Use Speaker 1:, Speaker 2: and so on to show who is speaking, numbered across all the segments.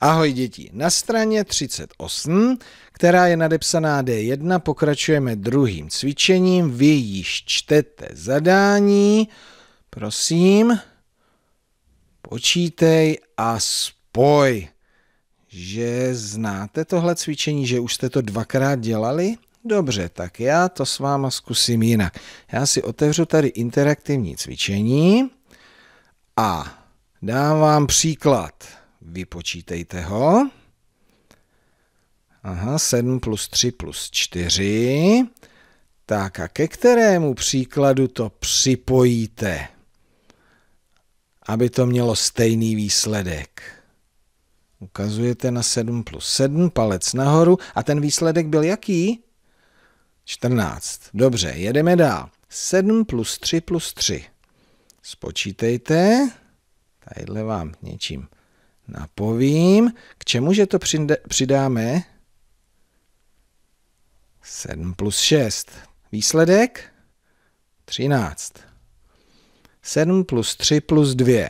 Speaker 1: Ahoj děti, na straně 38, která je nadepsaná D1, pokračujeme druhým cvičením. Vy již čtete zadání. Prosím, počítej a spoj. Že znáte tohle cvičení, že už jste to dvakrát dělali? Dobře, tak já to s váma zkusím jinak. Já si otevřu tady interaktivní cvičení a dám vám příklad vypočítejte ho. Aha, 7 plus 3 plus 4. Tak a ke kterému příkladu to připojíte, aby to mělo stejný výsledek? Ukazujete na 7 plus 7, palec nahoru. A ten výsledek byl jaký? 14. Dobře, jedeme dál. 7 plus 3 plus 3. Spočítejte. Tadyhle vám něčím napovím. K čemu že to přidáme? 7 plus 6. Výsledek? 13. 7 plus 3 plus 2.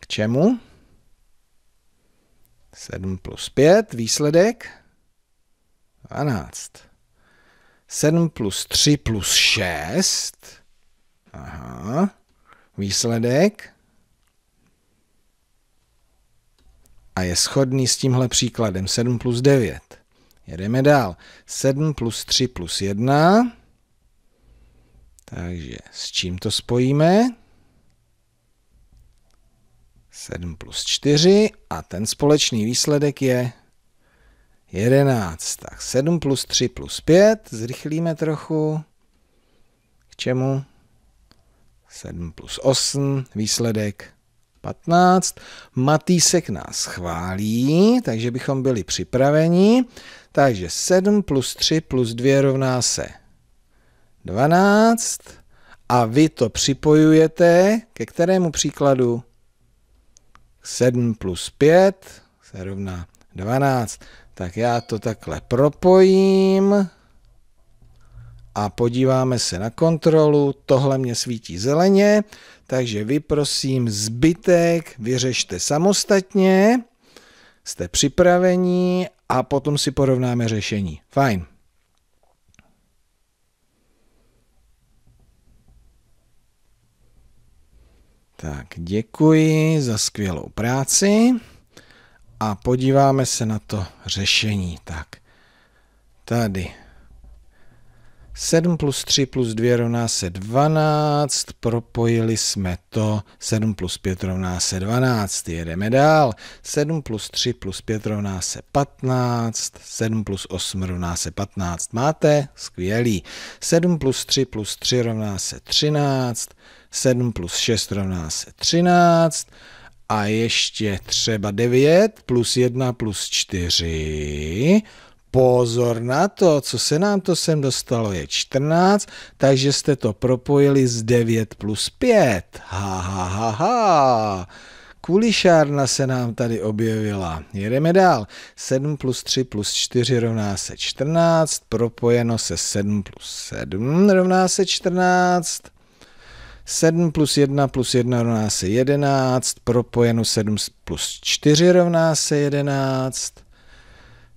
Speaker 1: K čemu? 7 plus 5. Výsledek? 12. 7 plus 3 plus 6. Aha. Výsledek? a je schodný s tímhle příkladem 7 plus 9. Jedeme dál. 7 plus 3 plus 1. Takže s čím to spojíme? 7 plus 4 a ten společný výsledek je 11. Tak 7 plus 3 plus 5, zrychlíme trochu. K čemu? 7 plus 8, výsledek 15. Matýsek nás chválí, takže bychom byli připraveni. Takže 7 plus 3 plus 2 rovná se 12. A vy to připojujete ke kterému příkladu? 7 plus 5 se rovná 12. Tak já to takhle propojím a podíváme se na kontrolu. Tohle mě svítí zeleně, takže vy prosím zbytek vyřešte samostatně, jste připraveni a potom si porovnáme řešení. Fajn. Tak, děkuji za skvělou práci a podíváme se na to řešení. Tak, tady 7 plus 3 plus 2 rovná se 12, propojili jsme to, 7 plus 5 rovná se 12, jedeme dál, 7 plus 3 plus 5 rovná se 15, 7 plus 8 rovná se 15, máte? Skvělý. 7 plus 3 plus 3 rovná se 13, 7 plus 6 rovná se 13, a ještě třeba 9 plus 1 plus 4 pozor na to, co se nám to sem dostalo, je 14, takže jste to propojili z 9 plus 5. Ha, ha, ha, ha. Kulišárna se nám tady objevila. Jedeme dál. 7 plus 3 plus 4 rovná se 14, propojeno se 7 plus 7 rovná se 14. 7 plus 1 plus 1 rovná se 11, propojeno 7 plus 4 rovná se 11.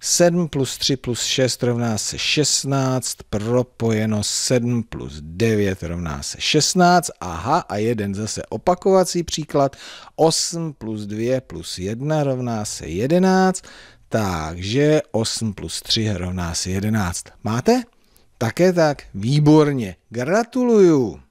Speaker 1: 7 plus 3 plus 6 rovná se 16, propojeno 7 plus 9 rovná se 16. Aha, a jeden zase opakovací příklad. 8 plus 2 plus 1 rovná se 11, takže 8 plus 3 rovná se 11. Máte? Také tak, výborně. Gratuluju!